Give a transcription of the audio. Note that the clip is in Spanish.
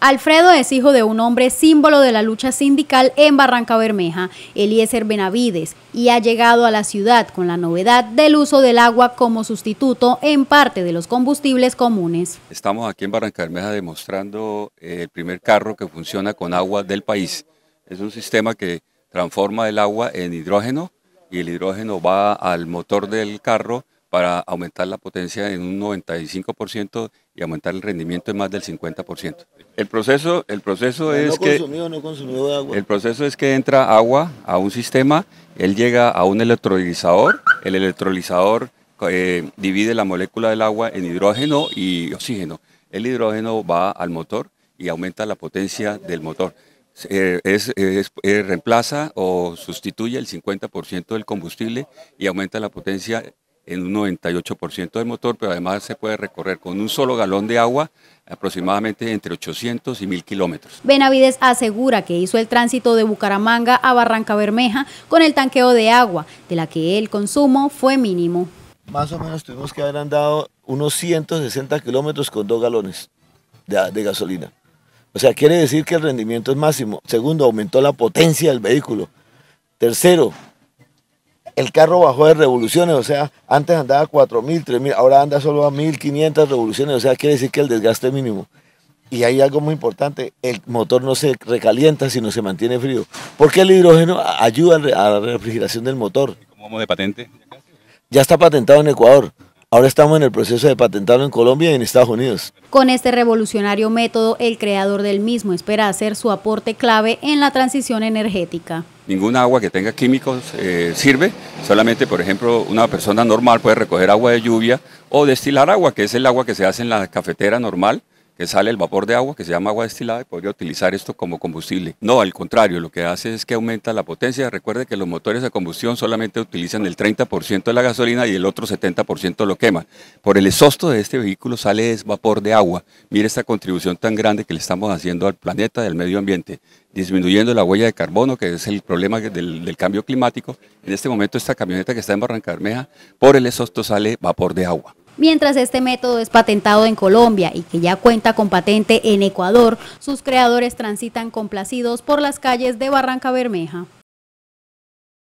Alfredo es hijo de un hombre símbolo de la lucha sindical en Barranca Bermeja, Eliezer Benavides, y ha llegado a la ciudad con la novedad del uso del agua como sustituto en parte de los combustibles comunes. Estamos aquí en Barranca Bermeja demostrando eh, el primer carro que funciona con agua del país. Es un sistema que transforma el agua en hidrógeno y el hidrógeno va al motor del carro para aumentar la potencia en un 95% y aumentar el rendimiento en más del 50%. El proceso, el proceso es que el proceso es que entra agua a un sistema, él llega a un electrolizador, el electrolizador eh, divide la molécula del agua en hidrógeno y oxígeno. El hidrógeno va al motor y aumenta la potencia del motor. Eh, es, eh, reemplaza o sustituye el 50% del combustible y aumenta la potencia en un 98% del motor, pero además se puede recorrer con un solo galón de agua aproximadamente entre 800 y 1000 kilómetros. Benavides asegura que hizo el tránsito de Bucaramanga a Barranca Bermeja con el tanqueo de agua, de la que el consumo fue mínimo. Más o menos tuvimos que haber andado unos 160 kilómetros con dos galones de, de gasolina. O sea, quiere decir que el rendimiento es máximo. Segundo, aumentó la potencia del vehículo. Tercero, el carro bajó de revoluciones, o sea, antes andaba a 4.000, 3.000, ahora anda solo a 1.500 revoluciones, o sea, quiere decir que el desgaste mínimo. Y hay algo muy importante, el motor no se recalienta, sino se mantiene frío, porque el hidrógeno ayuda a la refrigeración del motor. ¿Cómo vamos de patente? Ya está patentado en Ecuador. Ahora estamos en el proceso de patentarlo en Colombia y en Estados Unidos. Con este revolucionario método, el creador del mismo espera hacer su aporte clave en la transición energética ninguna agua que tenga químicos eh, sirve, solamente por ejemplo una persona normal puede recoger agua de lluvia o destilar agua, que es el agua que se hace en la cafetera normal, que sale el vapor de agua, que se llama agua destilada, y podría utilizar esto como combustible. No, al contrario, lo que hace es que aumenta la potencia. Recuerde que los motores de combustión solamente utilizan el 30% de la gasolina y el otro 70% lo quema. Por el exhausto de este vehículo sale es vapor de agua. Mire esta contribución tan grande que le estamos haciendo al planeta, al medio ambiente, disminuyendo la huella de carbono, que es el problema del, cambio climático. En este momento esta camioneta que está en Barranca Bermeja, por el exhausto sale vapor de agua. Mientras este método es patentado en Colombia y que ya cuenta con patente en Ecuador, sus creadores transitan complacidos por las calles de Barranca Bermeja.